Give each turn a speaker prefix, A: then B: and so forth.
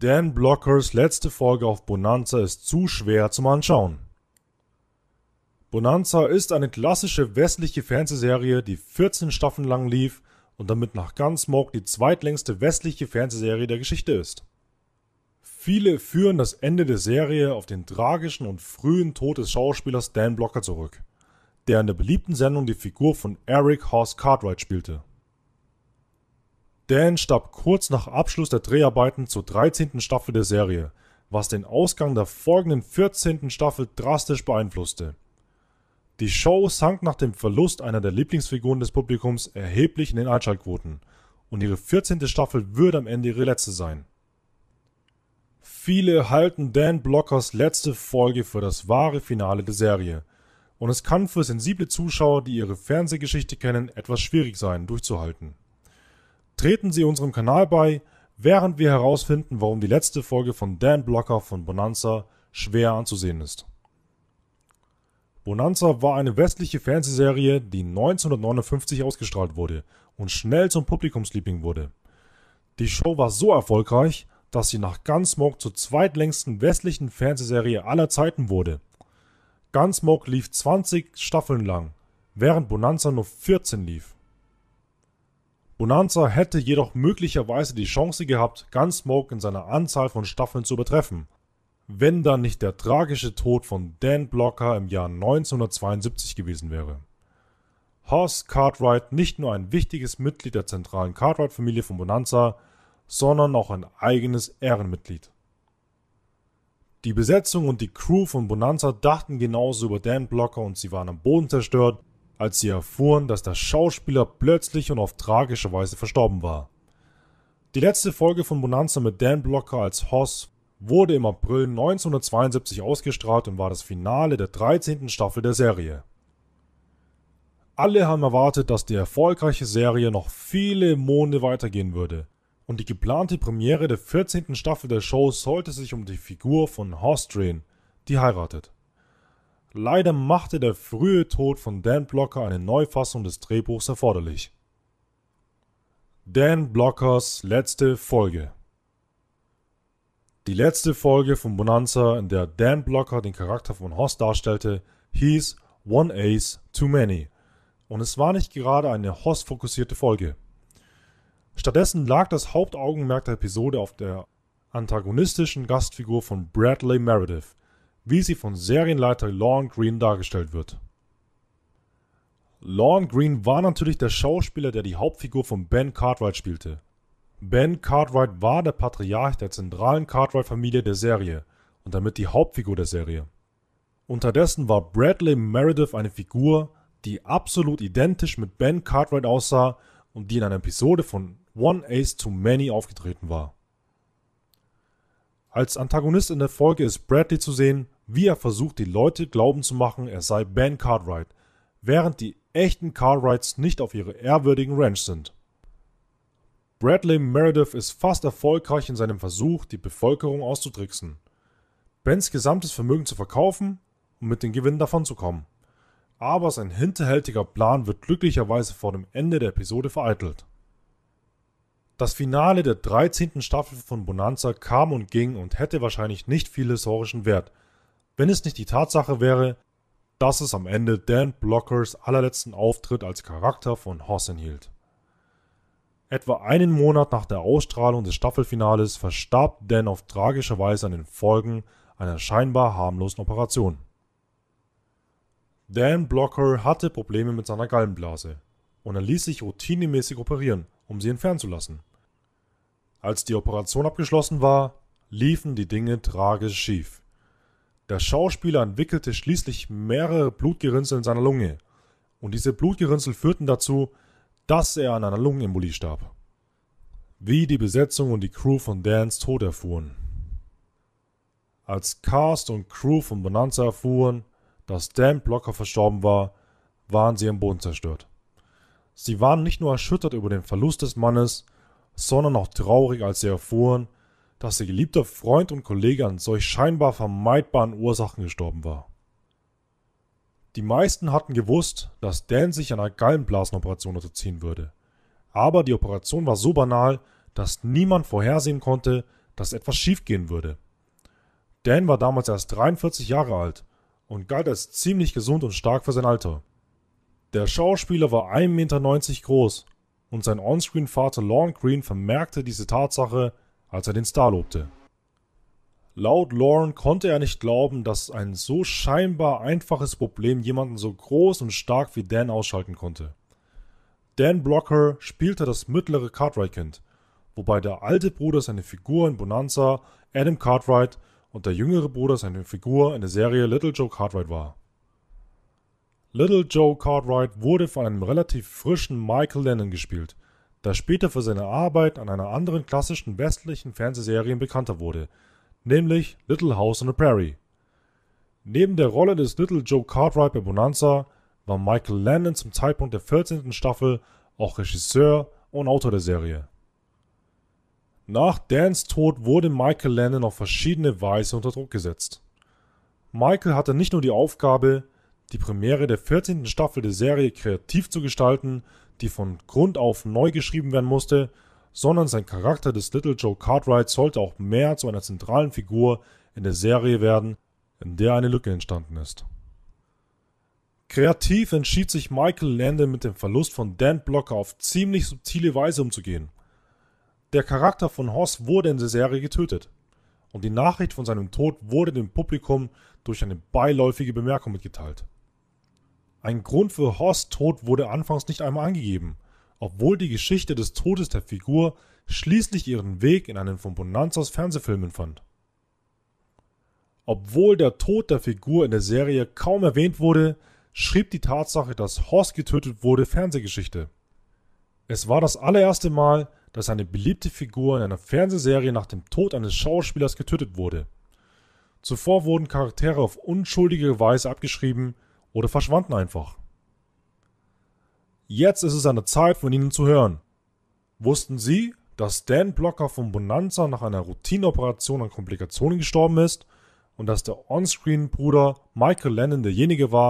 A: Dan Blockers letzte Folge auf Bonanza ist zu schwer zum Anschauen. Bonanza ist eine klassische westliche Fernsehserie, die 14 Staffeln lang lief und damit nach Gunsmoke die zweitlängste westliche Fernsehserie der Geschichte ist. Viele führen das Ende der Serie auf den tragischen und frühen Tod des Schauspielers Dan Blocker zurück, der in der beliebten Sendung die Figur von Eric Horst Cartwright spielte. Dan starb kurz nach Abschluss der Dreharbeiten zur 13. Staffel der Serie, was den Ausgang der folgenden 14. Staffel drastisch beeinflusste. Die Show sank nach dem Verlust einer der Lieblingsfiguren des Publikums erheblich in den Einschaltquoten und ihre 14. Staffel würde am Ende ihre letzte sein. Viele halten Dan Blockers letzte Folge für das wahre Finale der Serie und es kann für sensible Zuschauer, die ihre Fernsehgeschichte kennen, etwas schwierig sein, durchzuhalten. Treten Sie unserem Kanal bei, während wir herausfinden, warum die letzte Folge von Dan Blocker von Bonanza schwer anzusehen ist. Bonanza war eine westliche Fernsehserie, die 1959 ausgestrahlt wurde und schnell zum Publikumsliebling wurde. Die Show war so erfolgreich, dass sie nach Gunsmoke zur zweitlängsten westlichen Fernsehserie aller Zeiten wurde. Gunsmoke lief 20 Staffeln lang, während Bonanza nur 14 lief. Bonanza hätte jedoch möglicherweise die Chance gehabt, Gunsmoke in seiner Anzahl von Staffeln zu übertreffen, wenn dann nicht der tragische Tod von Dan Blocker im Jahr 1972 gewesen wäre. Horst Cartwright nicht nur ein wichtiges Mitglied der zentralen Cartwright-Familie von Bonanza, sondern auch ein eigenes Ehrenmitglied. Die Besetzung und die Crew von Bonanza dachten genauso über Dan Blocker und sie waren am Boden zerstört, als sie erfuhren, dass der Schauspieler plötzlich und auf tragische Weise verstorben war. Die letzte Folge von Bonanza mit Dan Blocker als Hoss wurde im April 1972 ausgestrahlt und war das Finale der 13. Staffel der Serie. Alle haben erwartet, dass die erfolgreiche Serie noch viele Monde weitergehen würde. Und die geplante Premiere der 14. Staffel der Show sollte sich um die Figur von Hoss drehen, die heiratet. Leider machte der frühe Tod von Dan Blocker eine Neufassung des Drehbuchs erforderlich. Dan Blockers letzte Folge Die letzte Folge von Bonanza, in der Dan Blocker den Charakter von Horst darstellte, hieß One Ace Too Many und es war nicht gerade eine horst fokussierte Folge. Stattdessen lag das Hauptaugenmerk der Episode auf der antagonistischen Gastfigur von Bradley Meredith, wie sie von Serienleiter Lorne Green dargestellt wird. Lorne Green war natürlich der Schauspieler, der die Hauptfigur von Ben Cartwright spielte. Ben Cartwright war der Patriarch der zentralen Cartwright-Familie der Serie und damit die Hauptfigur der Serie. Unterdessen war Bradley Meredith eine Figur, die absolut identisch mit Ben Cartwright aussah und die in einer Episode von One Ace Too Many aufgetreten war. Als Antagonist in der Folge ist Bradley zu sehen, wie er versucht, die Leute glauben zu machen, er sei Ben Cartwright, während die echten Cartwrights nicht auf ihre ehrwürdigen Ranch sind. Bradley Meredith ist fast erfolgreich in seinem Versuch, die Bevölkerung auszutricksen, Bens gesamtes Vermögen zu verkaufen und um mit den Gewinnen davonzukommen. Aber sein hinterhältiger Plan wird glücklicherweise vor dem Ende der Episode vereitelt. Das Finale der 13. Staffel von Bonanza kam und ging und hätte wahrscheinlich nicht viel historischen Wert, wenn es nicht die Tatsache wäre, dass es am Ende Dan Blockers allerletzten Auftritt als Charakter von Hoss hielt. Etwa einen Monat nach der Ausstrahlung des Staffelfinales verstarb Dan auf tragische Weise an den Folgen einer scheinbar harmlosen Operation. Dan Blocker hatte Probleme mit seiner Gallenblase und er ließ sich routinemäßig operieren, um sie entfernen zu lassen. Als die Operation abgeschlossen war, liefen die Dinge tragisch schief. Der Schauspieler entwickelte schließlich mehrere Blutgerinnsel in seiner Lunge, und diese Blutgerinnsel führten dazu, dass er an einer Lungenembolie starb. Wie die Besetzung und die Crew von Dans Tod erfuhren. Als Cast und Crew von Bonanza erfuhren, dass Dan Blocker verstorben war, waren sie am Boden zerstört. Sie waren nicht nur erschüttert über den Verlust des Mannes, sondern auch traurig, als sie erfuhren, dass ihr geliebter Freund und Kollege an solch scheinbar vermeidbaren Ursachen gestorben war. Die meisten hatten gewusst, dass Dan sich einer Gallenblasenoperation unterziehen würde. Aber die Operation war so banal, dass niemand vorhersehen konnte, dass etwas schiefgehen würde. Dan war damals erst 43 Jahre alt und galt als ziemlich gesund und stark für sein Alter. Der Schauspieler war 1,90 Meter groß und sein Onscreen-Vater Lorne Green vermerkte diese Tatsache, als er den Star lobte. Laut Lorne konnte er nicht glauben, dass ein so scheinbar einfaches Problem jemanden so groß und stark wie Dan ausschalten konnte. Dan Blocker spielte das mittlere Cartwright-Kind, wobei der alte Bruder seine Figur in Bonanza Adam Cartwright und der jüngere Bruder seine Figur in der Serie Little Joe Cartwright war. Little Joe Cartwright wurde von einem relativ frischen Michael Lennon gespielt, der später für seine Arbeit an einer anderen klassischen westlichen Fernsehserie bekannter wurde, nämlich Little House on the Prairie. Neben der Rolle des Little Joe Cartwright bei Bonanza war Michael Lennon zum Zeitpunkt der 14. Staffel auch Regisseur und Autor der Serie. Nach Dans Tod wurde Michael Lennon auf verschiedene Weise unter Druck gesetzt. Michael hatte nicht nur die Aufgabe, die Premiere der 14. Staffel der Serie kreativ zu gestalten, die von Grund auf neu geschrieben werden musste, sondern sein Charakter des Little Joe Cartwright sollte auch mehr zu einer zentralen Figur in der Serie werden, in der eine Lücke entstanden ist. Kreativ entschied sich Michael Landon mit dem Verlust von Dan Blocker auf ziemlich subtile Weise umzugehen. Der Charakter von Hoss wurde in der Serie getötet und die Nachricht von seinem Tod wurde dem Publikum durch eine beiläufige Bemerkung mitgeteilt. Ein Grund für Horst Tod wurde anfangs nicht einmal angegeben, obwohl die Geschichte des Todes der Figur schließlich ihren Weg in einen von Bonanzas Fernsehfilmen fand. Obwohl der Tod der Figur in der Serie kaum erwähnt wurde, schrieb die Tatsache, dass Horst getötet wurde, Fernsehgeschichte. Es war das allererste Mal, dass eine beliebte Figur in einer Fernsehserie nach dem Tod eines Schauspielers getötet wurde. Zuvor wurden Charaktere auf unschuldige Weise abgeschrieben, oder verschwanden einfach. Jetzt ist es an der Zeit, von Ihnen zu hören. Wussten Sie, dass Dan Blocker von Bonanza nach einer Routineoperation an Komplikationen gestorben ist und dass der Onscreen-Bruder Michael Lennon derjenige war,